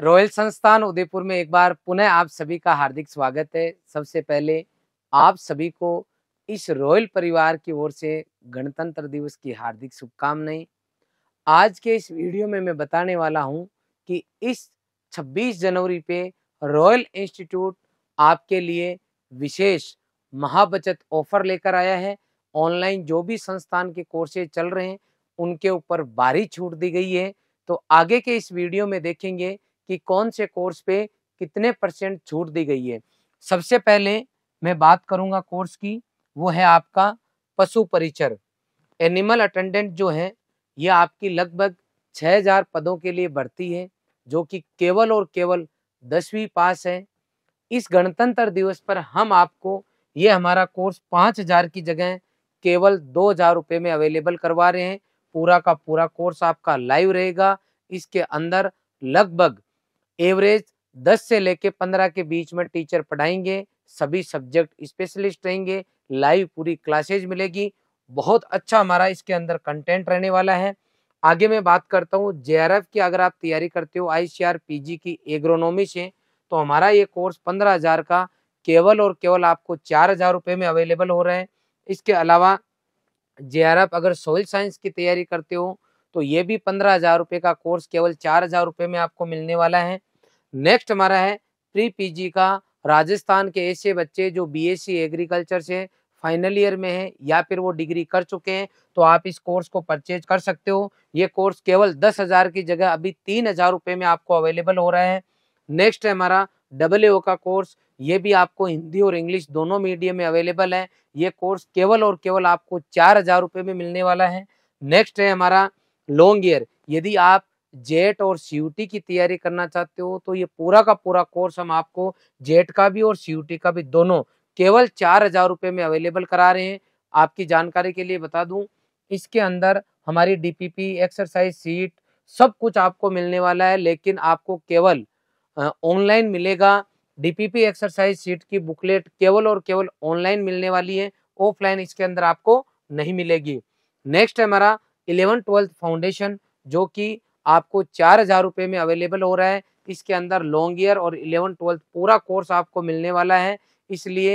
royal संस्थान उदयपुर में एक बार पुनः आप सभी का हार्दिक स्वागत है सबसे पहले आप सभी को इस रॉयल परिवार की ओर से गणतंत्र दिवस की हार्दिक शुभकामनाएं आज के इस वीडियो में मैं बताने वाला हूं कि इस 26 जनवरी पे रॉयल इंस्टीट्यूट आपके लिए विशेष महाबचत ऑफर लेकर आया है ऑनलाइन जो भी संस्थान के कोर्सेज चल रहे हैं उनके ऊपर भारी छूट दी गई है तो आगे के इस वीडियो में देखेंगे कि कौन से कोर्स पे कितने परसेंट छूट दी गई है सबसे पहले मैं बात करूंगा कोर्स की वो है आपका पशु परिचर एनिमल अटेंडेंट जो है यह आपकी लगभग 6000 पदों के लिए बढ़ती है जो कि केवल और केवल दसवीं पास है इस गणतंत्र दिवस पर हम आपको ये हमारा कोर्स पाँच हजार की जगह केवल दो हजार रुपये में अवेलेबल करवा रहे हैं पूरा का पूरा कोर्स आपका लाइव रहेगा इसके अंदर लगभग एवरेज 10 से लेके 15 के बीच में टीचर पढ़ाएंगे सभी सब्जेक्ट स्पेशलिस्ट रहेंगे लाइव पूरी क्लासेज मिलेगी बहुत अच्छा हमारा इसके अंदर कंटेंट रहने वाला है आगे मैं बात करता हूँ जे की अगर आप तैयारी करते हो आई सी की एग्रोनॉमी से तो हमारा ये कोर्स पंद्रह हज़ार का केवल और केवल आपको चार हज़ार रुपये में अवेलेबल हो रहा है इसके अलावा जे अगर सोइल साइंस की तैयारी करते हो तो ये भी पंद्रह हज़ार रुपये का कोर्स केवल चार हज़ार रुपये में आपको मिलने वाला है नेक्स्ट हमारा है प्री पीजी का राजस्थान के ऐसे बच्चे जो बीएससी एग्रीकल्चर से फाइनल ईयर में है या फिर वो डिग्री कर चुके हैं तो आप इस कोर्स को परचेज कर सकते हो ये कोर्स केवल दस हज़ार की जगह अभी तीन हज़ार रुपये में आपको अवेलेबल हो रहा है नेक्स्ट है हमारा डबल ए का कोर्स ये भी आपको हिंदी और इंग्लिश दोनों मीडियम में अवेलेबल है ये कोर्स केवल और केवल आपको चार हज़ार रुपये में मिलने वाला है नेक्स्ट है हमारा लॉन्ग ईयर यदि आप जेट और सीयूटी की तैयारी करना चाहते हो तो ये पूरा का पूरा कोर्स हम आपको जेट का भी और सीयूटी का भी दोनों केवल चार हजार रुपये में अवेलेबल करा रहे हैं आपकी जानकारी के लिए बता दूं इसके अंदर हमारी डीपीपी एक्सरसाइज सीट सब कुछ आपको मिलने वाला है लेकिन आपको केवल ऑनलाइन मिलेगा डीपीपी एक्सरसाइज सीट की बुकलेट केवल और केवल ऑनलाइन मिलने वाली है ऑफलाइन इसके अंदर आपको नहीं मिलेगी नेक्स्ट है हमारा इलेवन ट्वेल्थ फाउंडेशन जो कि आपको चार हज़ार रुपये में अवेलेबल हो रहा है इसके अंदर लॉन्ग ईयर और इलेवन ट्वेल्थ पूरा कोर्स आपको मिलने वाला है इसलिए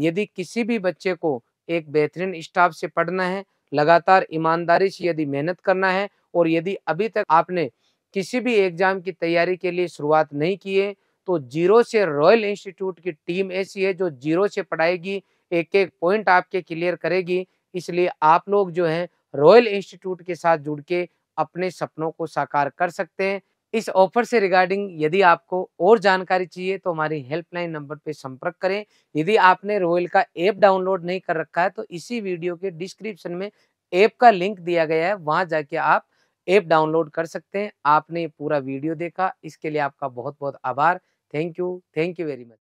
यदि किसी भी बच्चे को एक बेहतरीन स्टाफ से पढ़ना है लगातार ईमानदारी से यदि मेहनत करना है और यदि अभी तक आपने किसी भी एग्ज़ाम की तैयारी के लिए शुरुआत नहीं की है तो जीरो से रॉयल इंस्टीट्यूट की टीम ऐसी है जो जीरो से पढ़ाएगी एक एक पॉइंट आपके क्लियर करेगी इसलिए आप लोग जो हैं रॉयल इंस्टीट्यूट के साथ जुड़ के अपने सपनों को साकार कर सकते हैं इस ऑफर से रिगार्डिंग यदि आपको और जानकारी चाहिए तो हमारी हेल्पलाइन नंबर पर संपर्क करें यदि आपने रोयल का ऐप डाउनलोड नहीं कर रखा है तो इसी वीडियो के डिस्क्रिप्शन में ऐप का लिंक दिया गया है वहाँ जाके आप ऐप डाउनलोड कर सकते हैं आपने पूरा वीडियो देखा इसके लिए आपका बहुत बहुत आभार thank you thank you very much